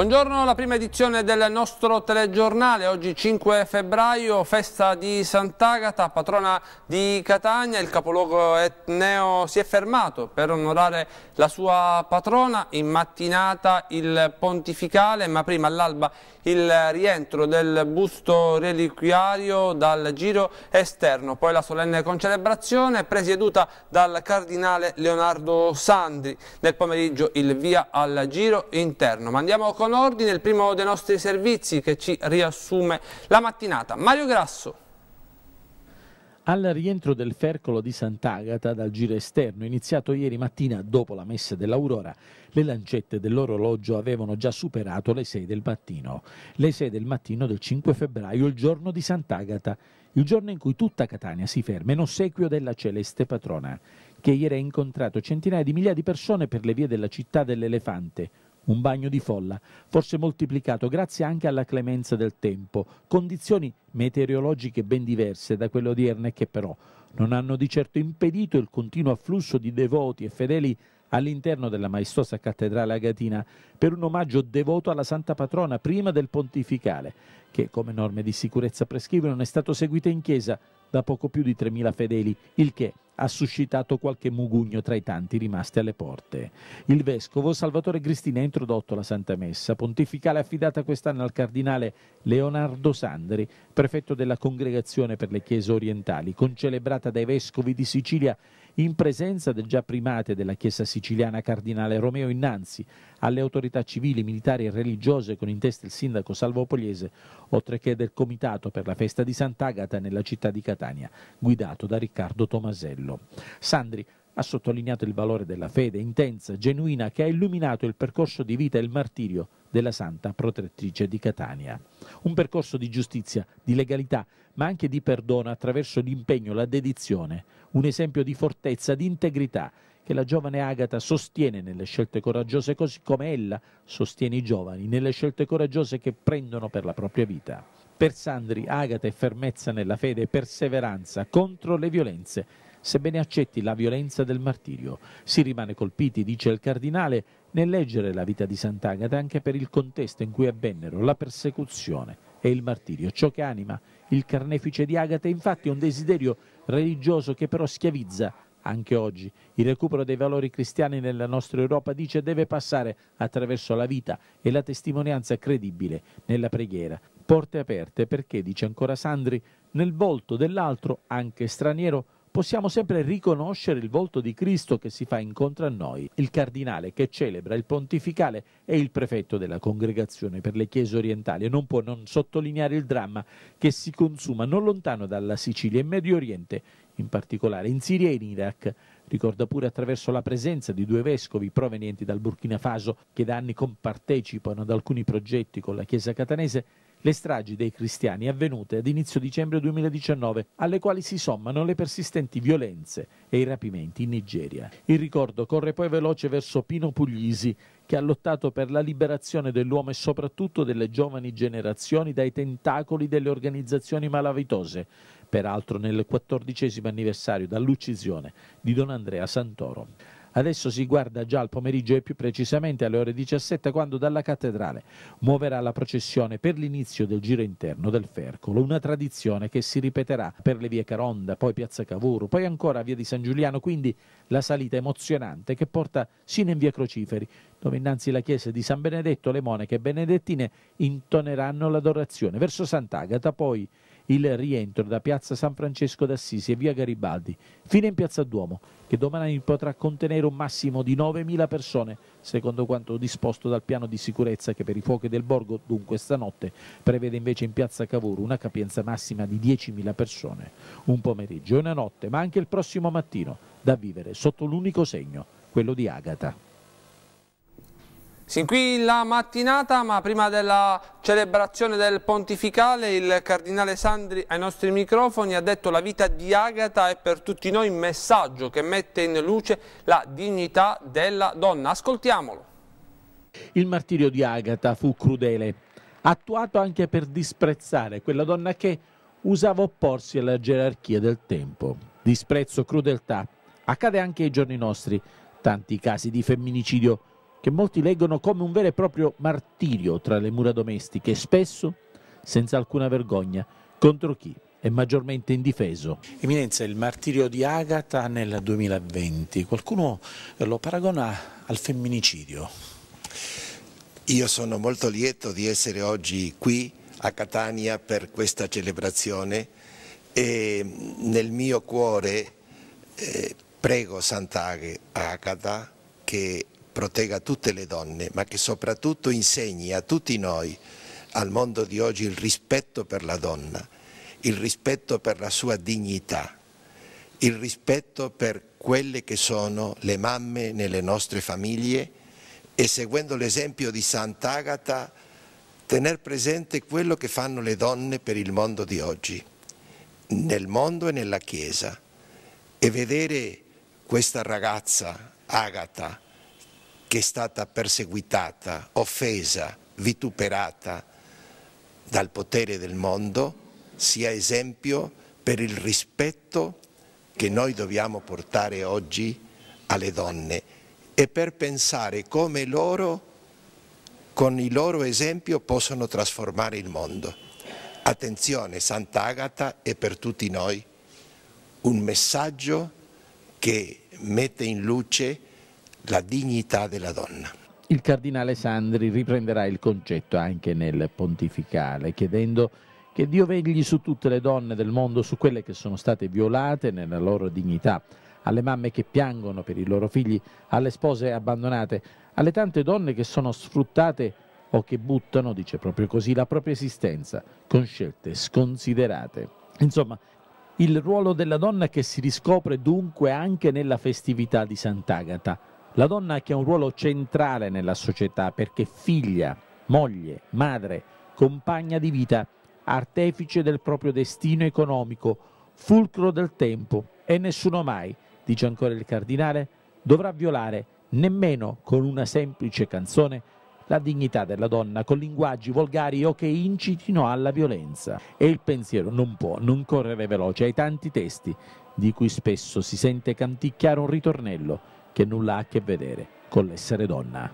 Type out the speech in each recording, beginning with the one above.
Buongiorno, la prima edizione del nostro telegiornale, oggi 5 febbraio, festa di Sant'Agata, patrona di Catania, il capoluogo etneo si è fermato per onorare la sua patrona, in mattinata il pontificale, ma prima all'alba il rientro del busto reliquiario dal giro esterno, poi la solenne concelebrazione presieduta dal cardinale Leonardo Sandri, nel pomeriggio il via al giro interno. Ma andiamo con ordine, il primo dei nostri servizi che ci riassume la mattinata. Mario Grasso. Al rientro del fercolo di Sant'Agata dal giro esterno iniziato ieri mattina dopo la messa dell'Aurora, le lancette dell'orologio avevano già superato le 6 del mattino. Le 6 del mattino del 5 febbraio, il giorno di Sant'Agata, il giorno in cui tutta Catania si ferma in ossequio della celeste patrona, che ieri ha incontrato centinaia di migliaia di persone per le vie della città dell'Elefante, un bagno di folla, forse moltiplicato grazie anche alla clemenza del tempo, condizioni meteorologiche ben diverse da quelle odierne che però non hanno di certo impedito il continuo afflusso di devoti e fedeli all'interno della maestosa cattedrale agatina per un omaggio devoto alla Santa Patrona prima del pontificale, che come norme di sicurezza prescrivono è stato seguito in chiesa da poco più di 3.000 fedeli, il che ha suscitato qualche mugugno tra i tanti rimasti alle porte. Il vescovo Salvatore Cristina ha introdotto la Santa Messa pontificale affidata quest'anno al cardinale Leonardo Sandri, prefetto della Congregazione per le Chiese Orientali, concelebrata dai vescovi di Sicilia in presenza del già primate della Chiesa siciliana Cardinale Romeo Innanzi, alle autorità civili, militari e religiose con in testa il sindaco Salvo Pogliese, oltre che del Comitato per la festa di Sant'Agata nella città di Catania, guidato da Riccardo Tomasello. Sandri ha sottolineato il valore della fede intensa, genuina, che ha illuminato il percorso di vita e il martirio della santa protettrice di Catania. Un percorso di giustizia, di legalità, ma anche di perdono attraverso l'impegno, la dedizione, un esempio di fortezza, di integrità che la giovane Agata sostiene nelle scelte coraggiose, così come ella sostiene i giovani nelle scelte coraggiose che prendono per la propria vita. Per Sandri, Agata è fermezza nella fede e perseveranza contro le violenze sebbene accetti la violenza del martirio. Si rimane colpiti, dice il cardinale, nel leggere la vita di Sant'Agata anche per il contesto in cui avvennero la persecuzione e il martirio. Ciò che anima il carnefice di Agata è infatti un desiderio religioso che però schiavizza anche oggi. Il recupero dei valori cristiani nella nostra Europa, dice, deve passare attraverso la vita e la testimonianza credibile nella preghiera. Porte aperte perché, dice ancora Sandri, nel volto dell'altro, anche straniero, possiamo sempre riconoscere il volto di Cristo che si fa incontro a noi, il cardinale che celebra il pontificale e il prefetto della congregazione per le chiese orientali. Non può non sottolineare il dramma che si consuma non lontano dalla Sicilia e Medio Oriente, in particolare in Siria e in Iraq. Ricorda pure attraverso la presenza di due vescovi provenienti dal Burkina Faso che da anni compartecipano ad alcuni progetti con la Chiesa catanese le stragi dei cristiani avvenute ad inizio dicembre 2019, alle quali si sommano le persistenti violenze e i rapimenti in Nigeria. Il ricordo corre poi veloce verso Pino Puglisi, che ha lottato per la liberazione dell'uomo e soprattutto delle giovani generazioni dai tentacoli delle organizzazioni malavitose, peraltro nel quattordicesimo anniversario dall'uccisione di Don Andrea Santoro. Adesso si guarda già al pomeriggio e più precisamente alle ore 17 quando dalla cattedrale muoverà la processione per l'inizio del giro interno del Fercolo, una tradizione che si ripeterà per le vie Caronda, poi Piazza Cavour, poi ancora via di San Giuliano, quindi la salita emozionante che porta sino in via Crociferi, dove innanzi la chiesa di San Benedetto le monache benedettine intoneranno l'adorazione verso Sant'Agata, poi il rientro da piazza San Francesco d'Assisi e via Garibaldi fino in piazza Duomo, che domani potrà contenere un massimo di 9.000 persone, secondo quanto disposto dal piano di sicurezza che per i fuochi del borgo, dunque stanotte, prevede invece in piazza Cavour una capienza massima di 10.000 persone. Un pomeriggio e una notte, ma anche il prossimo mattino, da vivere sotto l'unico segno, quello di Agata. Sin qui la mattinata, ma prima della celebrazione del pontificale, il cardinale Sandri ai nostri microfoni ha detto la vita di Agata è per tutti noi un messaggio che mette in luce la dignità della donna. Ascoltiamolo. Il martirio di Agata fu crudele, attuato anche per disprezzare quella donna che usava opporsi alla gerarchia del tempo. Disprezzo, crudeltà, accade anche ai giorni nostri. Tanti casi di femminicidio che molti leggono come un vero e proprio martirio tra le mura domestiche, spesso senza alcuna vergogna contro chi è maggiormente indifeso. Eminenza, il martirio di Agata nel 2020, qualcuno lo paragona al femminicidio. Io sono molto lieto di essere oggi qui a Catania per questa celebrazione e nel mio cuore eh, prego Sant'Agata che protegga tutte le donne, ma che soprattutto insegni a tutti noi, al mondo di oggi, il rispetto per la donna, il rispetto per la sua dignità, il rispetto per quelle che sono le mamme nelle nostre famiglie e seguendo l'esempio di Sant'Agata, tener presente quello che fanno le donne per il mondo di oggi, nel mondo e nella Chiesa, e vedere questa ragazza, Agata, che è stata perseguitata, offesa, vituperata dal potere del mondo, sia esempio per il rispetto che noi dobbiamo portare oggi alle donne e per pensare come loro, con il loro esempio, possono trasformare il mondo. Attenzione, Sant'Agata è per tutti noi un messaggio che mette in luce la dignità della donna. Il cardinale Sandri riprenderà il concetto anche nel pontificale, chiedendo che Dio vegli su tutte le donne del mondo, su quelle che sono state violate nella loro dignità, alle mamme che piangono per i loro figli, alle spose abbandonate, alle tante donne che sono sfruttate o che buttano, dice proprio così, la propria esistenza con scelte sconsiderate. Insomma, il ruolo della donna che si riscopre dunque anche nella festività di Sant'Agata, la donna che ha un ruolo centrale nella società perché figlia, moglie, madre, compagna di vita, artefice del proprio destino economico, fulcro del tempo e nessuno mai, dice ancora il cardinale, dovrà violare nemmeno con una semplice canzone la dignità della donna con linguaggi volgari o che incitino alla violenza. E il pensiero non può non correre veloce ai tanti testi di cui spesso si sente canticchiare un ritornello che nulla ha a che vedere con l'essere donna.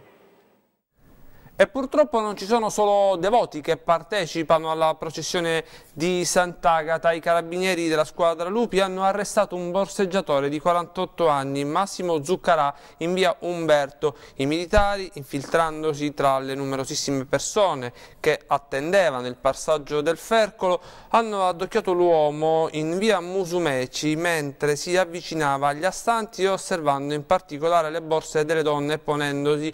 E purtroppo non ci sono solo devoti che partecipano alla processione di Sant'Agata. I carabinieri della squadra Lupi hanno arrestato un borseggiatore di 48 anni, Massimo Zuccarà, in via Umberto. I militari, infiltrandosi tra le numerosissime persone che attendevano il passaggio del fercolo, hanno addocchiato l'uomo in via Musumeci mentre si avvicinava agli astanti osservando in particolare le borse delle donne e ponendosi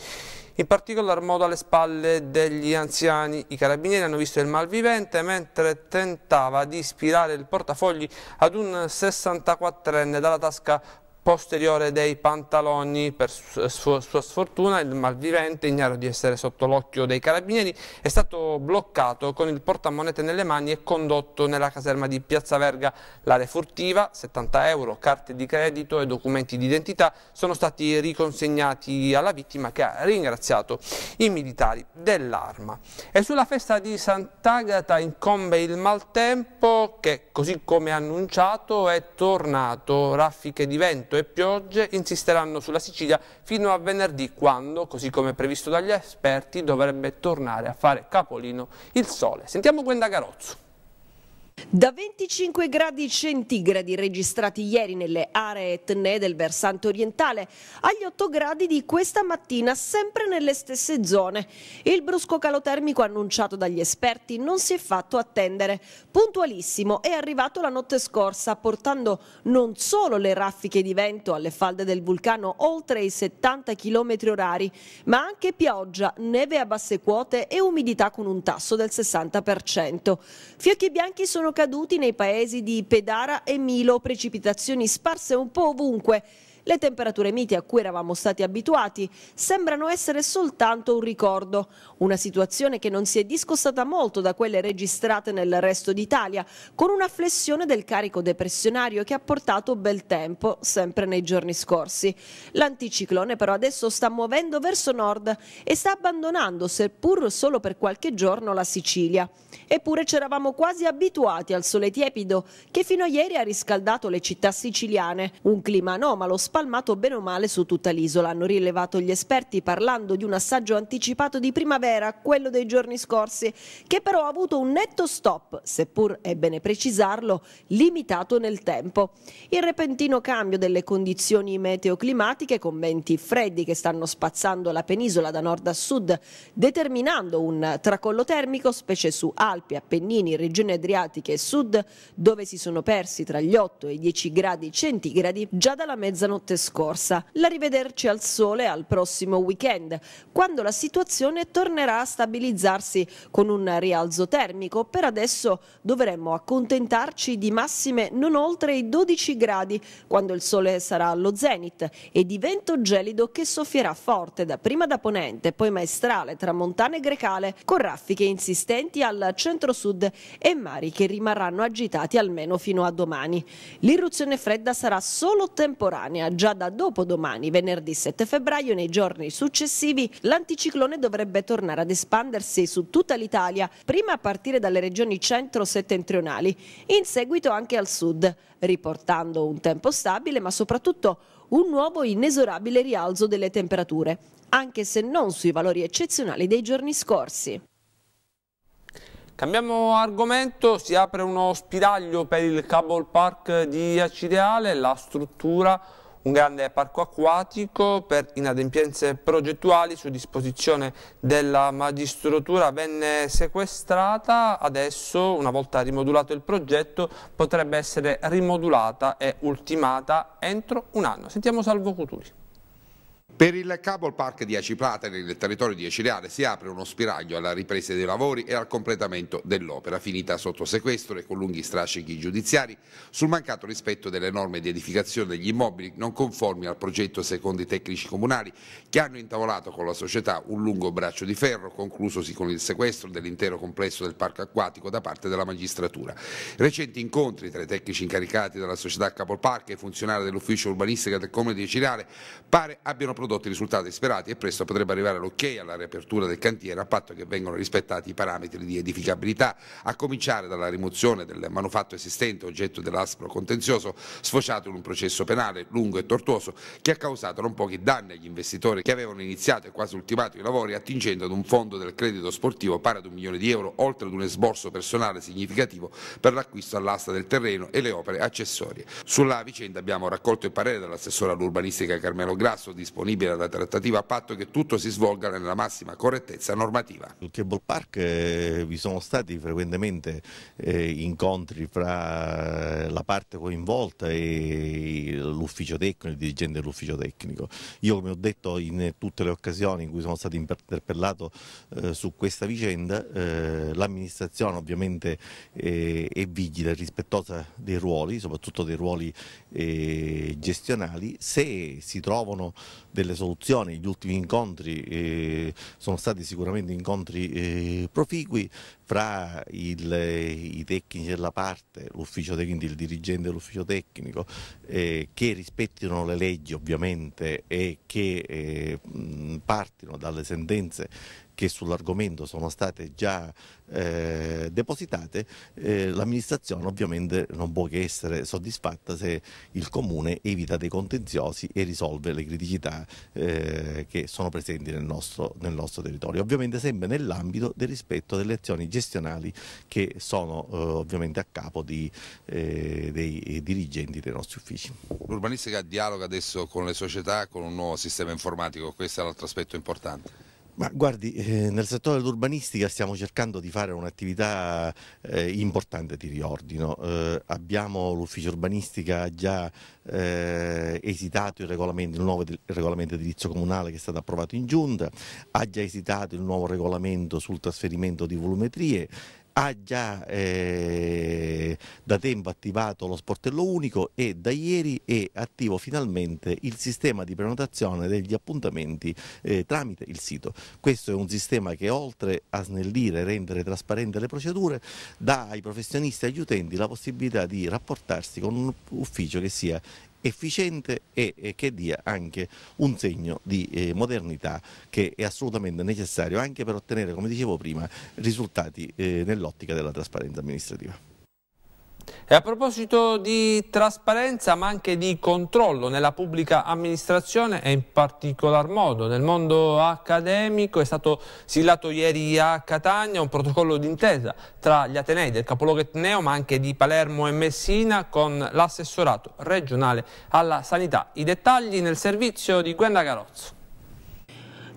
in particolar modo alle spalle degli anziani. I carabinieri hanno visto il malvivente mentre tentava di ispirare il portafogli ad un 64enne dalla tasca posteriore dei pantaloni per sua, sua sfortuna il malvivente ignaro di essere sotto l'occhio dei carabinieri è stato bloccato con il portamonete nelle mani e condotto nella caserma di Piazza Verga l'area furtiva 70 euro carte di credito e documenti di identità sono stati riconsegnati alla vittima che ha ringraziato i militari dell'arma e sulla festa di Sant'Agata incombe il maltempo che così come annunciato è tornato raffiche di vento vento e piogge insisteranno sulla Sicilia fino a venerdì quando, così come previsto dagli esperti, dovrebbe tornare a fare capolino il sole. Sentiamo Gwenda Garozzo. Da 25 gradi centigradi registrati ieri nelle aree etnee del versante orientale agli 8 gradi di questa mattina sempre nelle stesse zone. Il brusco calo termico annunciato dagli esperti non si è fatto attendere. Puntualissimo è arrivato la notte scorsa portando non solo le raffiche di vento alle falde del vulcano oltre i 70 km orari ma anche pioggia, neve a basse quote e umidità con un tasso del 60%. Fiocchi bianchi sono sono caduti nei paesi di Pedara e Milo, precipitazioni sparse un po' ovunque. Le temperature miti a cui eravamo stati abituati sembrano essere soltanto un ricordo, una situazione che non si è discostata molto da quelle registrate nel resto d'Italia, con una flessione del carico depressionario che ha portato bel tempo, sempre nei giorni scorsi. L'anticiclone però adesso sta muovendo verso nord e sta abbandonando, seppur solo per qualche giorno, la Sicilia. Eppure c'eravamo quasi abituati al sole tiepido che fino a ieri ha riscaldato le città siciliane, un clima anomalo spalmato bene o male su tutta l'isola, hanno rilevato gli esperti parlando di un assaggio anticipato di primavera, quello dei giorni scorsi, che però ha avuto un netto stop, seppur è bene precisarlo, limitato nel tempo. Il repentino cambio delle condizioni meteoclimatiche con venti freddi che stanno spazzando la penisola da nord a sud, determinando un tracollo termico, specie su Alpi, Appennini, regioni adriatiche e sud, dove si sono persi tra gli 8 e i 10 gradi centigradi già dalla mezzanotte notte scorsa. L'arrivederci al sole al prossimo weekend, quando la situazione tornerà a stabilizzarsi con un rialzo termico. Per adesso dovremmo accontentarci di massime non oltre i 12 gradi, quando il sole sarà allo zenit, e di vento gelido che soffierà forte da prima da ponente, poi maestrale, tra montane grecale, con raffiche insistenti al centro-sud e mari che rimarranno agitati almeno fino a domani. L'irruzione fredda sarà solo temporanea, già da dopodomani, venerdì 7 febbraio, nei giorni successivi l'anticiclone dovrebbe tornare ad espandersi su tutta l'Italia, prima a partire dalle regioni centro-settentrionali, in seguito anche al sud, riportando un tempo stabile ma soprattutto un nuovo inesorabile rialzo delle temperature, anche se non sui valori eccezionali dei giorni scorsi. Cambiamo argomento, si apre uno spiraglio per il Cable Park di Acireale, la struttura un grande parco acquatico per inadempienze progettuali su disposizione della magistratura venne sequestrata, adesso una volta rimodulato il progetto potrebbe essere rimodulata e ultimata entro un anno. Sentiamo Salvo Cuturi. Per il Cable Park di Aciprata nel territorio di Acireale si apre uno spiraglio alla ripresa dei lavori e al completamento dell'opera, finita sotto sequestro e con lunghi strascichi giudiziari, sul mancato rispetto delle norme di edificazione degli immobili non conformi al progetto secondo i tecnici comunali che hanno intavolato con la società un lungo braccio di ferro conclusosi con il sequestro dell'intero complesso del parco acquatico da parte della magistratura. Recenti incontri tra i tecnici incaricati dalla società Cable Park e funzionari dell'ufficio urbanistica del Comune di Acireale pare abbiano prodotto i risultati sperati e presto potrebbe arrivare l'ok alla riapertura del cantiere a patto che vengano rispettati i parametri di edificabilità, a cominciare dalla rimozione del manufatto esistente oggetto dell'aspro contenzioso sfociato in un processo penale lungo e tortuoso che ha causato non pochi danni agli investitori che avevano iniziato e quasi ultimato i lavori attingendo ad un fondo del credito sportivo pari ad un milione di euro oltre ad un esborso personale significativo per l'acquisto all'asta del terreno e le opere accessorie. Sulla vicenda abbiamo raccolto il parere dell'assessore all'urbanistica Carmelo Grasso disponibile disponibile alla trattativa a patto che tutto si svolga nella massima correttezza normativa. Sul Cable Park eh, vi sono stati frequentemente eh, incontri fra la parte coinvolta e l'ufficio tecnico, il dirigente dell'ufficio tecnico. Io come ho detto in tutte le occasioni in cui sono stato interpellato eh, su questa vicenda, eh, l'amministrazione ovviamente eh, è vigile e rispettosa dei ruoli, soprattutto dei ruoli eh, gestionali, se si trovano delle delle soluzioni, gli ultimi incontri eh, sono stati sicuramente incontri eh, proficui fra il, eh, i tecnici della parte, l'ufficio tecnico, il dirigente dell'ufficio tecnico, eh, che rispettino le leggi ovviamente e che eh, partino dalle sentenze che sull'argomento sono state già eh, depositate, eh, l'amministrazione ovviamente non può che essere soddisfatta se il comune evita dei contenziosi e risolve le criticità eh, che sono presenti nel nostro, nel nostro territorio. Ovviamente sempre nell'ambito del rispetto delle azioni gestionali che sono eh, ovviamente a capo di, eh, dei eh, dirigenti dei nostri uffici. L'urbanistica dialoga adesso con le società, con un nuovo sistema informatico, questo è l'altro aspetto importante. Ma guardi, eh, nel settore dell'urbanistica stiamo cercando di fare un'attività eh, importante di riordino. Eh, abbiamo l'ufficio urbanistica già eh, esitato il, regolamento, il nuovo il regolamento edilizio comunale che è stato approvato in giunta, ha già esitato il nuovo regolamento sul trasferimento di volumetrie ha già eh, da tempo attivato lo sportello unico e da ieri è attivo finalmente il sistema di prenotazione degli appuntamenti eh, tramite il sito. Questo è un sistema che oltre a snellire e rendere trasparente le procedure dà ai professionisti e agli utenti la possibilità di rapportarsi con un ufficio che sia efficiente e che dia anche un segno di eh, modernità che è assolutamente necessario anche per ottenere, come dicevo prima, risultati eh, nell'ottica della trasparenza amministrativa. E a proposito di trasparenza ma anche di controllo nella pubblica amministrazione e in particolar modo nel mondo accademico è stato sillato ieri a Catania un protocollo d'intesa tra gli Atenei del capoluogo etneo ma anche di Palermo e Messina con l'assessorato regionale alla sanità. I dettagli nel servizio di Gwenda Garozzo.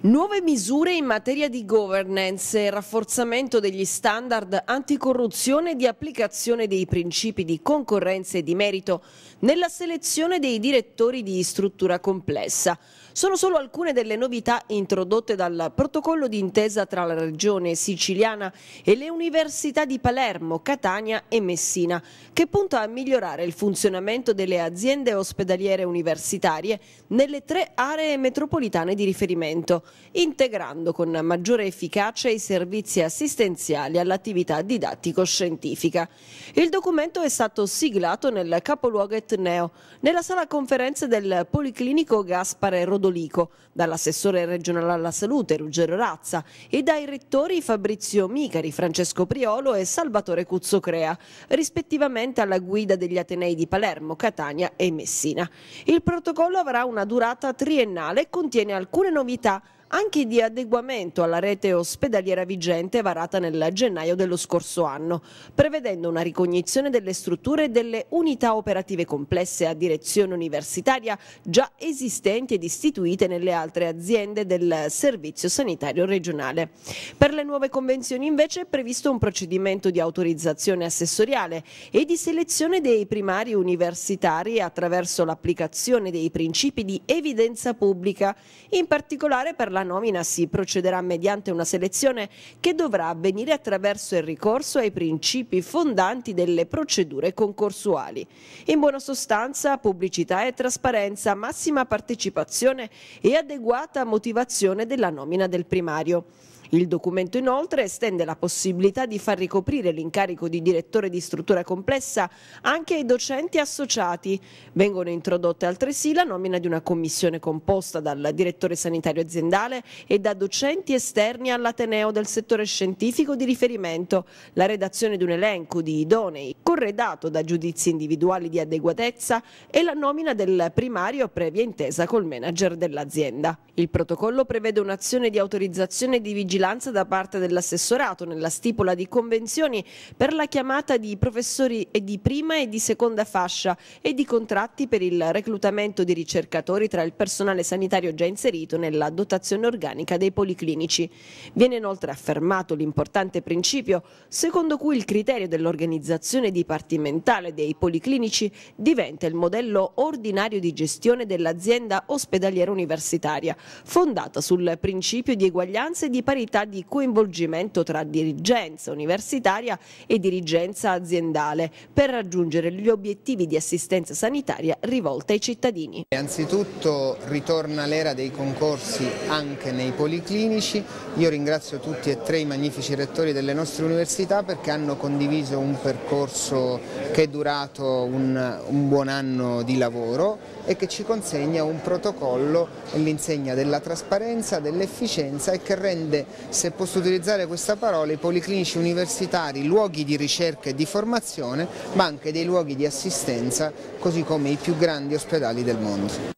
Nuove misure in materia di governance e rafforzamento degli standard anticorruzione e di applicazione dei principi di concorrenza e di merito nella selezione dei direttori di struttura complessa. Sono solo alcune delle novità introdotte dal protocollo di intesa tra la regione siciliana e le università di Palermo, Catania e Messina, che punta a migliorare il funzionamento delle aziende ospedaliere universitarie nelle tre aree metropolitane di riferimento, integrando con maggiore efficacia i servizi assistenziali all'attività didattico-scientifica. Il documento è stato siglato nel capoluogo Etneo, nella sala conferenze del Policlinico Gaspare Rodolfo Ondolico, dall'assessore regionale alla salute Ruggero Razza e dai rettori Fabrizio Micari, Francesco Priolo e Salvatore Cuzzocrea, rispettivamente alla guida degli Atenei di Palermo, Catania e Messina. Il protocollo avrà una durata triennale e contiene alcune novità anche di adeguamento alla rete ospedaliera vigente varata nel gennaio dello scorso anno, prevedendo una ricognizione delle strutture e delle unità operative complesse a direzione universitaria già esistenti ed istituite nelle altre aziende del Servizio Sanitario Regionale. Per le nuove convenzioni invece è previsto un procedimento di autorizzazione assessoriale e di selezione dei primari universitari attraverso l'applicazione dei principi di evidenza pubblica, in particolare per la nomina si procederà mediante una selezione che dovrà avvenire attraverso il ricorso ai principi fondanti delle procedure concorsuali. In buona sostanza pubblicità e trasparenza, massima partecipazione e adeguata motivazione della nomina del primario. Il documento inoltre estende la possibilità di far ricoprire l'incarico di direttore di struttura complessa anche ai docenti associati. Vengono introdotte altresì la nomina di una commissione composta dal direttore sanitario aziendale e da docenti esterni all'Ateneo del settore scientifico di riferimento, la redazione di un elenco di idonei corredato da giudizi individuali di adeguatezza e la nomina del primario previa intesa col manager dell'azienda. Il protocollo prevede un'azione di autorizzazione di vigilanza vigilanza da parte dell'assessorato nella stipula di convenzioni per la chiamata di professori e di prima e di seconda fascia e di contratti per il reclutamento di ricercatori tra il personale sanitario già inserito nella dotazione organica dei policlinici. Viene inoltre affermato l'importante principio secondo cui il criterio dell'organizzazione dipartimentale dei policlinici diventa il modello ordinario di gestione dell'azienda ospedaliera universitaria, fondata sul principio di eguaglianza e di parità modalità di coinvolgimento tra dirigenza universitaria e dirigenza aziendale per raggiungere gli obiettivi di assistenza sanitaria rivolta ai cittadini. Anzitutto ritorna l'era dei concorsi anche nei policlinici, io ringrazio tutti e tre i magnifici rettori delle nostre università perché hanno condiviso un percorso che è durato un, un buon anno di lavoro e che ci consegna un protocollo e l'insegna della trasparenza, dell'efficienza e che rende se posso utilizzare questa parola, i policlinici universitari, luoghi di ricerca e di formazione, ma anche dei luoghi di assistenza, così come i più grandi ospedali del mondo.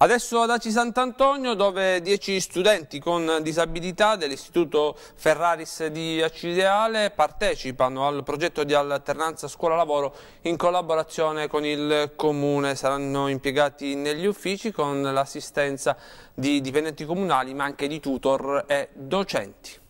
Adesso ad Aci Sant'Antonio dove 10 studenti con disabilità dell'Istituto Ferraris di Acideale partecipano al progetto di alternanza scuola-lavoro in collaborazione con il Comune. Saranno impiegati negli uffici con l'assistenza di dipendenti comunali ma anche di tutor e docenti.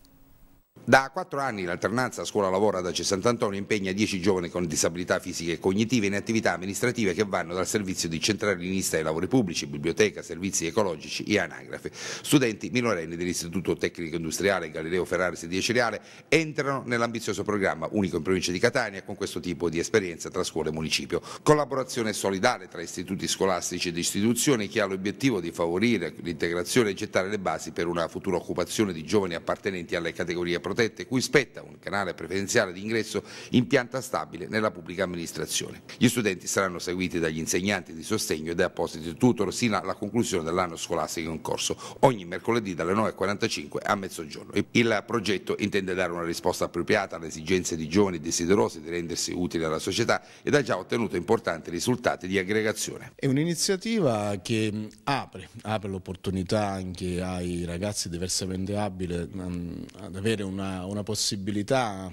Da quattro anni l'alternanza scuola lavora da Cesantantonio impegna dieci giovani con disabilità fisiche e cognitive in attività amministrative che vanno dal servizio di centralinista ai lavori pubblici, biblioteca, servizi ecologici e anagrafe. Studenti minorenni dell'Istituto Tecnico Industriale Galileo Ferraris di Eceriale entrano nell'ambizioso programma unico in provincia di Catania con questo tipo di esperienza tra scuola e municipio. Collaborazione solidale tra istituti scolastici ed istituzioni che ha l'obiettivo di favorire l'integrazione e gettare le basi per una futura occupazione di giovani appartenenti alle categorie protagoniste protette cui spetta un canale preferenziale di ingresso in pianta stabile nella pubblica amministrazione. Gli studenti saranno seguiti dagli insegnanti di sostegno e da appositi tutor sino alla conclusione dell'anno scolastico in corso, ogni mercoledì dalle 9.45 a mezzogiorno. Il progetto intende dare una risposta appropriata alle esigenze di giovani desiderosi di rendersi utili alla società ed ha già ottenuto importanti risultati di aggregazione. È un'iniziativa che apre, apre l'opportunità anche ai ragazzi diversamente abili ad avere una una, una possibilità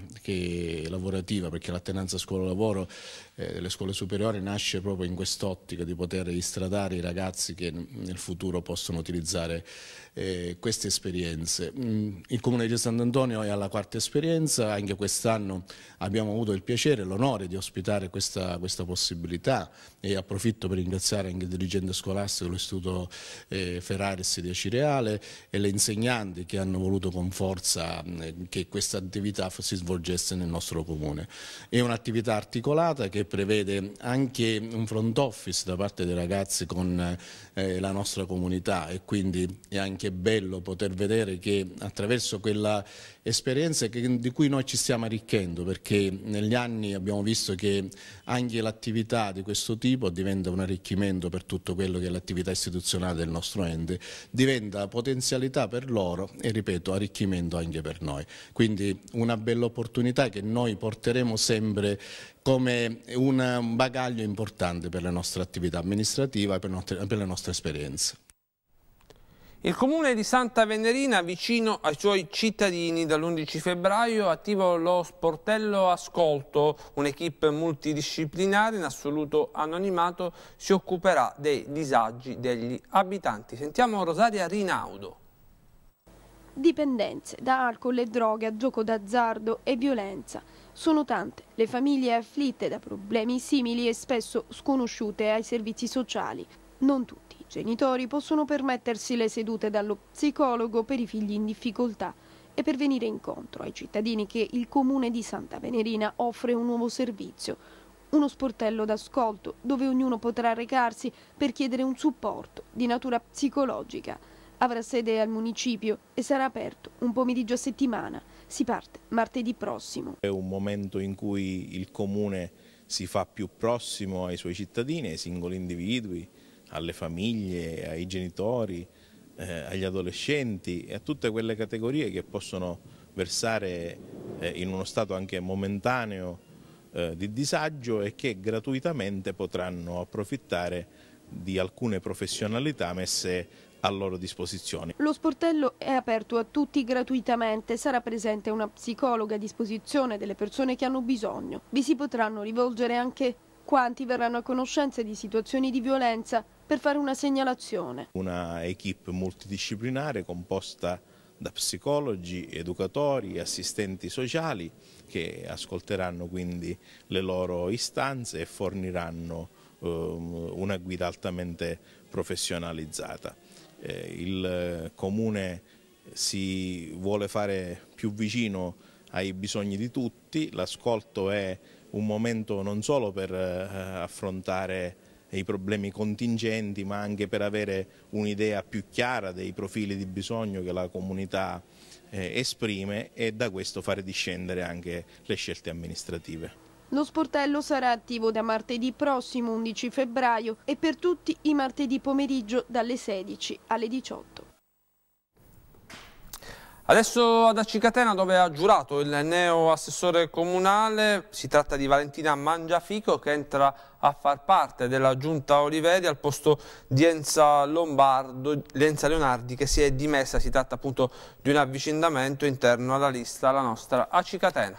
lavorativa, perché l'attenanza scuola-lavoro eh, delle scuole superiori nasce proprio in quest'ottica di poter istradare i ragazzi che nel futuro possono utilizzare eh, queste esperienze. Mm, il Comune di Sant'Antonio è alla quarta esperienza, anche quest'anno abbiamo avuto il piacere e l'onore di ospitare questa, questa, possibilità e approfitto per ringraziare anche il dirigente scolastico dell'Istituto eh, Ferraris di Acireale e le insegnanti che hanno voluto con forza mm, che questa attività si svolgesse nel nostro Comune. È un'attività articolata che prevede anche un front office da parte dei ragazzi con eh, la nostra comunità e quindi è anche bello poter vedere che attraverso quella esperienze che, di cui noi ci stiamo arricchendo perché negli anni abbiamo visto che anche l'attività di questo tipo diventa un arricchimento per tutto quello che è l'attività istituzionale del nostro ente, diventa potenzialità per loro e ripeto arricchimento anche per noi. Quindi una bella opportunità che noi porteremo sempre come un bagaglio importante per la nostra attività amministrativa e per, per le nostre esperienze. Il comune di Santa Venerina, vicino ai suoi cittadini, dall'11 febbraio attiva lo sportello Ascolto, un'equipe multidisciplinare in assoluto anonimato si occuperà dei disagi degli abitanti. Sentiamo Rosaria Rinaudo. Dipendenze da alcol e droga, gioco d'azzardo e violenza. Sono tante le famiglie afflitte da problemi simili e spesso sconosciute ai servizi sociali. Non tutti i genitori possono permettersi le sedute dallo psicologo per i figli in difficoltà e per venire incontro ai cittadini che il comune di Santa Venerina offre un nuovo servizio, uno sportello d'ascolto dove ognuno potrà recarsi per chiedere un supporto di natura psicologica. Avrà sede al municipio e sarà aperto un pomeriggio a settimana. Si parte martedì prossimo. È un momento in cui il comune si fa più prossimo ai suoi cittadini, ai singoli individui, alle famiglie, ai genitori, eh, agli adolescenti e a tutte quelle categorie che possono versare eh, in uno stato anche momentaneo eh, di disagio e che gratuitamente potranno approfittare di alcune professionalità messe a loro disposizione. Lo sportello è aperto a tutti gratuitamente, sarà presente una psicologa a disposizione delle persone che hanno bisogno. Vi si potranno rivolgere anche quanti verranno a conoscenza di situazioni di violenza per fare una segnalazione. Una equip multidisciplinare composta da psicologi, educatori, assistenti sociali che ascolteranno quindi le loro istanze e forniranno eh, una guida altamente professionalizzata. Eh, il comune si vuole fare più vicino ai bisogni di tutti, l'ascolto è un momento non solo per eh, affrontare i problemi contingenti ma anche per avere un'idea più chiara dei profili di bisogno che la comunità eh, esprime e da questo fare discendere anche le scelte amministrative. Lo sportello sarà attivo da martedì prossimo 11 febbraio e per tutti i martedì pomeriggio dalle 16 alle 18. Adesso ad Acicatena dove ha giurato il neo assessore comunale, si tratta di Valentina Mangiafico che entra a far parte della giunta Oliveri al posto di Enza Lombardo, Enza Leonardi che si è dimessa, si tratta appunto di un avvicinamento interno alla lista la nostra Acicatena.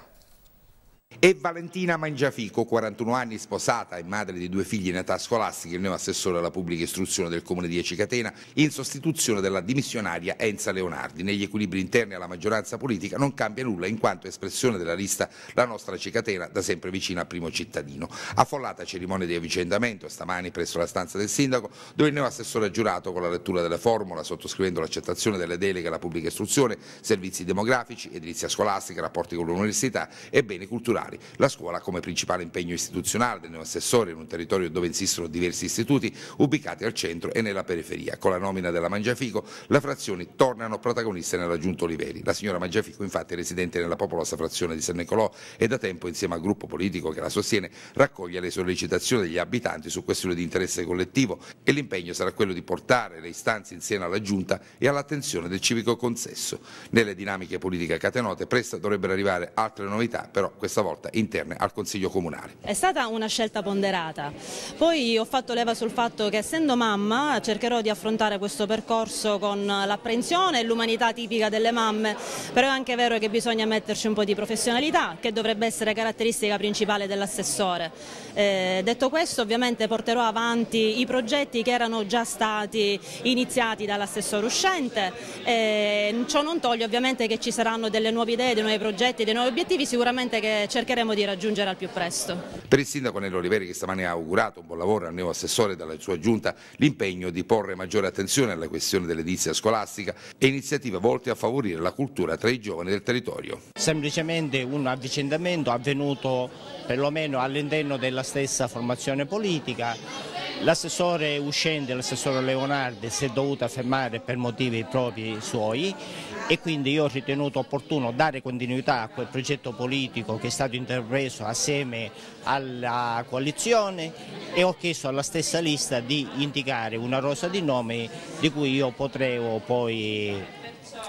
E Valentina Mangiafico, 41 anni, sposata e madre di due figli in età scolastica, il nuovo assessore alla pubblica istruzione del Comune di Ecicatena, in sostituzione della dimissionaria Enza Leonardi. Negli equilibri interni alla maggioranza politica non cambia nulla in quanto espressione della lista la nostra Ecicatena, da sempre vicina a Primo Cittadino. Affollata cerimonia di avvicendamento stamani presso la stanza del sindaco, dove il nuovo assessore ha giurato con la lettura della formula, sottoscrivendo l'accettazione delle deleghe alla pubblica istruzione, servizi demografici, edilizia scolastica, rapporti con l'università e beni culturali familiari. La scuola come principale impegno istituzionale del neoassessore in un territorio dove insistono diversi istituti ubicati al centro e nella periferia. Con la nomina della Mangiafico le frazioni tornano protagoniste nella Giunta Oliveri. La signora Mangiafico infatti è residente nella popolosa frazione di San Nicolò e da tempo insieme al gruppo politico che la sostiene raccoglie le sollecitazioni degli abitanti su questioni di interesse collettivo e l'impegno sarà quello di portare le istanze insieme alla Giunta e all'attenzione del civico consesso. Nelle dinamiche politiche catenote presto dovrebbero arrivare altre novità, però questa volta volta interne al Consiglio Comunale. È stata una scelta ponderata, poi ho fatto leva sul fatto che essendo mamma cercherò di affrontare questo percorso con l'apprensione e l'umanità tipica delle mamme, però è anche vero che bisogna metterci un po' di professionalità che dovrebbe essere caratteristica principale dell'assessore. Eh, detto questo ovviamente porterò avanti i progetti che erano già stati iniziati dall'assessore uscente, eh, ciò non toglie ovviamente che ci saranno delle nuove idee, dei nuovi progetti, dei nuovi obiettivi sicuramente che ci cercheremo di raggiungere al più presto. Per il sindaco Nello Oliveri che stamani ha augurato un buon lavoro al neo assessore e dalla sua giunta l'impegno di porre maggiore attenzione alla questione dell'edizia scolastica e iniziative volte a favorire la cultura tra i giovani del territorio. Semplicemente un avvicendamento avvenuto perlomeno all'interno della stessa formazione politica L'assessore uscente, l'assessore Leonardi, si è dovuta fermare per motivi propri suoi e quindi io ho ritenuto opportuno dare continuità a quel progetto politico che è stato intrapreso assieme alla coalizione e ho chiesto alla stessa lista di indicare una rosa di nomi di cui io potrei poi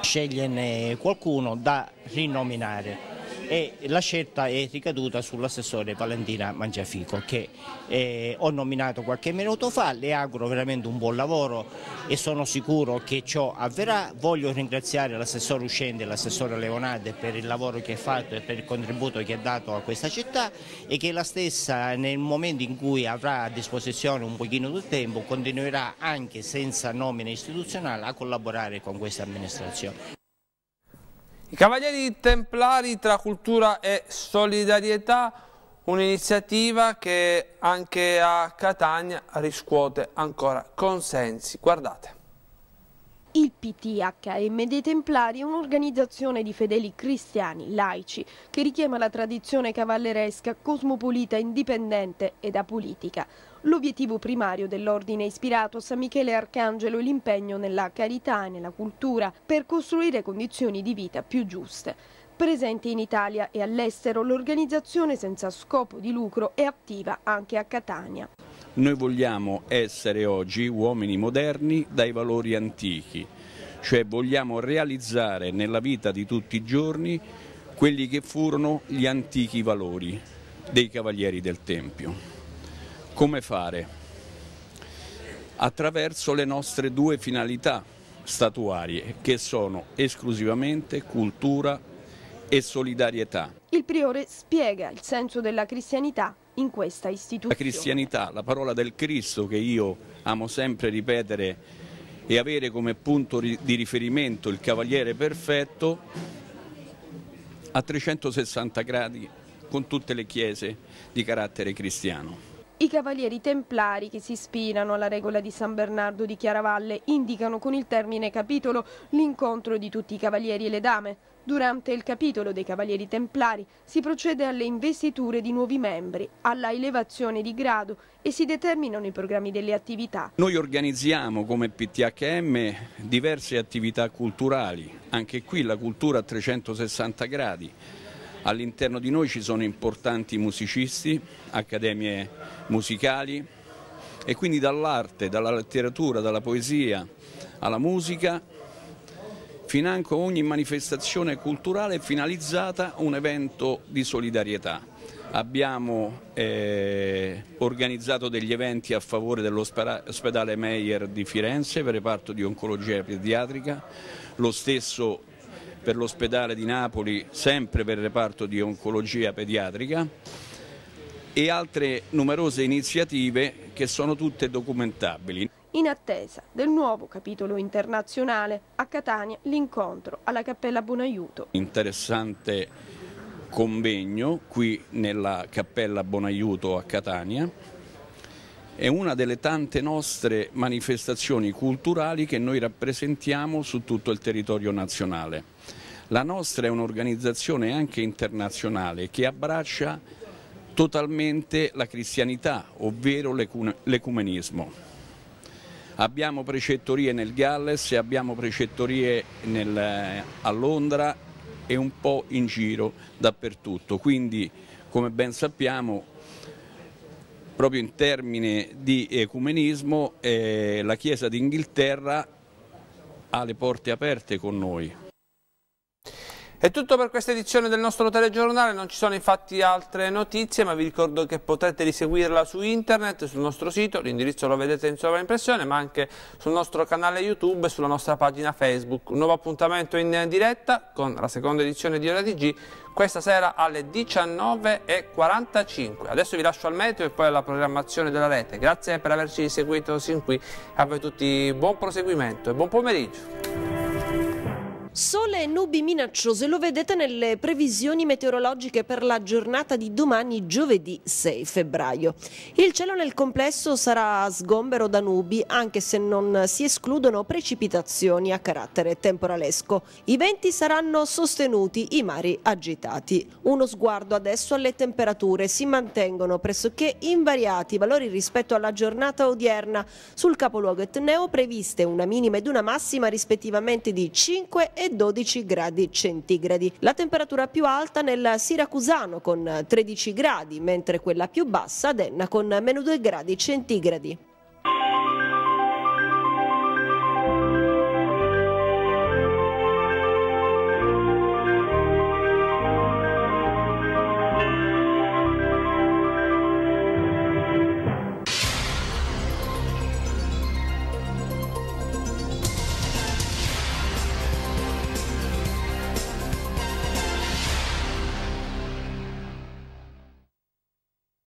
sceglierne qualcuno da rinominare e la scelta è ricaduta sull'assessore Valentina Mangiafico che eh, ho nominato qualche minuto fa, le auguro veramente un buon lavoro e sono sicuro che ciò avverrà, voglio ringraziare l'assessore uscente e l'assessore Leonardo per il lavoro che ha fatto e per il contributo che ha dato a questa città e che la stessa nel momento in cui avrà a disposizione un pochino di tempo continuerà anche senza nomina istituzionale a collaborare con questa amministrazione. I Cavalieri Templari tra cultura e solidarietà, un'iniziativa che anche a Catania riscuote ancora consensi. Guardate. Il PTHM dei Templari è un'organizzazione di fedeli cristiani, laici, che richiama la tradizione cavalleresca, cosmopolita, indipendente ed apolitica l'obiettivo primario dell'ordine ispirato a San Michele Arcangelo è l'impegno nella carità e nella cultura per costruire condizioni di vita più giuste. Presente in Italia e all'estero, l'organizzazione senza scopo di lucro è attiva anche a Catania. Noi vogliamo essere oggi uomini moderni dai valori antichi, cioè vogliamo realizzare nella vita di tutti i giorni quelli che furono gli antichi valori dei cavalieri del Tempio. Come fare? Attraverso le nostre due finalità statuarie che sono esclusivamente cultura e solidarietà. Il priore spiega il senso della cristianità in questa istituzione. La cristianità, la parola del Cristo che io amo sempre ripetere e avere come punto di riferimento il cavaliere perfetto a 360 gradi con tutte le chiese di carattere cristiano. I cavalieri templari che si ispirano alla regola di San Bernardo di Chiaravalle indicano con il termine capitolo l'incontro di tutti i cavalieri e le dame. Durante il capitolo dei cavalieri templari si procede alle investiture di nuovi membri, alla elevazione di grado e si determinano i programmi delle attività. Noi organizziamo come PTHM diverse attività culturali, anche qui la cultura a 360 gradi All'interno di noi ci sono importanti musicisti, accademie musicali e quindi dall'arte, dalla letteratura, dalla poesia alla musica financo ogni manifestazione culturale finalizzata a un evento di solidarietà. Abbiamo eh, organizzato degli eventi a favore dell'ospedale Meyer di Firenze per reparto di oncologia pediatrica, lo stesso per l'ospedale di Napoli, sempre per il reparto di oncologia pediatrica e altre numerose iniziative che sono tutte documentabili. In attesa del nuovo capitolo internazionale, a Catania l'incontro alla Cappella Bonaiuto. Interessante convegno qui nella Cappella Bonaiuto a Catania, è una delle tante nostre manifestazioni culturali che noi rappresentiamo su tutto il territorio nazionale. La nostra è un'organizzazione anche internazionale che abbraccia totalmente la cristianità, ovvero l'ecumenismo. Abbiamo precettorie nel Galles, abbiamo precettorie nel, a Londra e un po' in giro dappertutto, quindi come ben sappiamo proprio in termini di ecumenismo eh, la Chiesa d'Inghilterra ha le porte aperte con noi. È tutto per questa edizione del nostro telegiornale, non ci sono infatti altre notizie, ma vi ricordo che potete riseguirla su internet, sul nostro sito, l'indirizzo lo vedete in sovraimpressione, ma anche sul nostro canale YouTube e sulla nostra pagina Facebook. Un nuovo appuntamento in diretta con la seconda edizione di Ora TG questa sera alle 19.45. Adesso vi lascio al meteo e poi alla programmazione della rete. Grazie per averci seguito sin qui, a voi tutti buon proseguimento e buon pomeriggio. Sole e nubi minacciose lo vedete nelle previsioni meteorologiche per la giornata di domani giovedì 6 febbraio. Il cielo nel complesso sarà sgombero da nubi anche se non si escludono precipitazioni a carattere temporalesco. I venti saranno sostenuti, i mari agitati. Uno sguardo adesso alle temperature si mantengono pressoché invariati i valori rispetto alla giornata odierna. Sul capoluogo etneo previste una minima ed una massima rispettivamente di 5 e 12 gradi centigradi. La temperatura più alta nel Siracusano con 13 gradi, mentre quella più bassa ad Enna con meno 2 gradi centigradi.